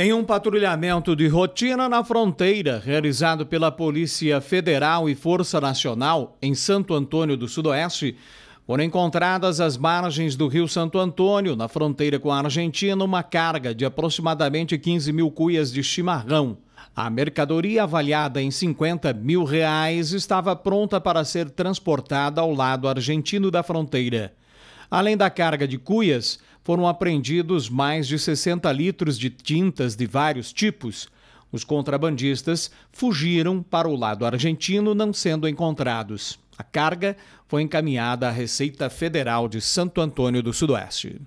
Em um patrulhamento de rotina na fronteira, realizado pela Polícia Federal e Força Nacional em Santo Antônio do Sudoeste, foram encontradas às margens do Rio Santo Antônio, na fronteira com a Argentina, uma carga de aproximadamente 15 mil cuias de chimarrão. A mercadoria avaliada em 50 mil reais estava pronta para ser transportada ao lado argentino da fronteira. Além da carga de cuias, foram apreendidos mais de 60 litros de tintas de vários tipos. Os contrabandistas fugiram para o lado argentino, não sendo encontrados. A carga foi encaminhada à Receita Federal de Santo Antônio do Sudoeste.